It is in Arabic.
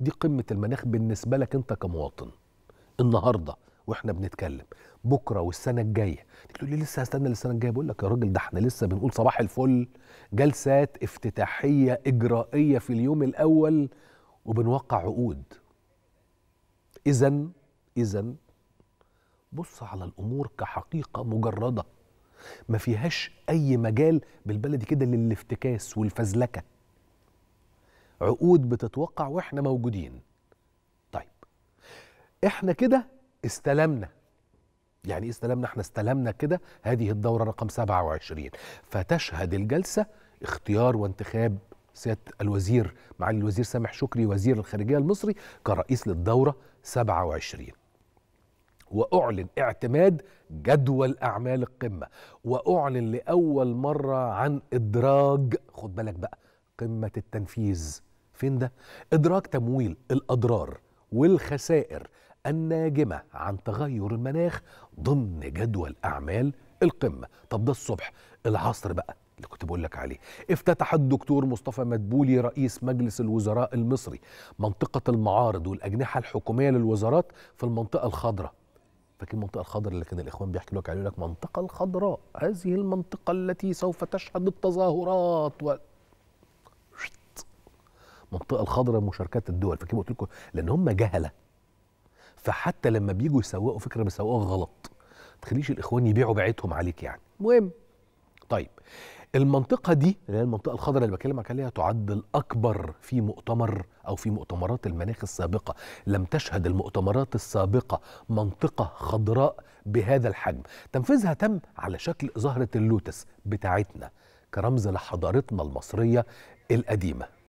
دي قمه المناخ بالنسبه لك انت كمواطن النهارده واحنا بنتكلم بكره والسنه الجايه تقول لي لسه هستنى للسنه الجايه بقول لك يا راجل ده احنا لسه بنقول صباح الفل جلسات افتتاحيه اجرائيه في اليوم الاول وبنوقع عقود اذا اذا بص على الامور كحقيقه مجرده ما فيهاش اي مجال بالبلدي كده للافتكاس والفزلكه عقود بتتوقع واحنا موجودين طيب احنا كده استلمنا يعني إيه استلمنا احنا استلمنا كده هذه الدورة رقم 27 فتشهد الجلسة اختيار وانتخاب سيادة الوزير معالي الوزير سامح شكري وزير الخارجية المصري كرئيس للدورة 27 وأعلن اعتماد جدول أعمال القمة وأعلن لأول مرة عن إدراج خد بالك بقى قمة التنفيذ فين ده؟ إدراك تمويل الأضرار والخسائر الناجمة عن تغير المناخ ضمن جدول أعمال القمة طب ده الصبح العصر بقى اللي كنت بقول لك عليه افتتح الدكتور مصطفى مدبولي رئيس مجلس الوزراء المصري منطقة المعارض والأجنحة الحكومية للوزارات في المنطقة الخضراء فاكر المنطقه الخضراء اللي كان الاخوان بيحكوا لك عليه يقول لك المنطقه الخضراء هذه المنطقه التي سوف تشهد التظاهرات و... المنطقه الخضراء مشاركات الدول فكيف قلت لكم لان هم جهله فحتى لما بيجوا يسوقوا فكره بيسوقوها غلط ما تخليش الاخوان يبيعوا بيعتهم عليك يعني المهم طيب المنطقه دي اللي هي المنطقه الخضراء اللي بكلمك عليها تعد الاكبر في مؤتمر او في مؤتمرات المناخ السابقه لم تشهد المؤتمرات السابقه منطقه خضراء بهذا الحجم تنفيذها تم على شكل زهره اللوتس بتاعتنا كرمز لحضارتنا المصريه القديمه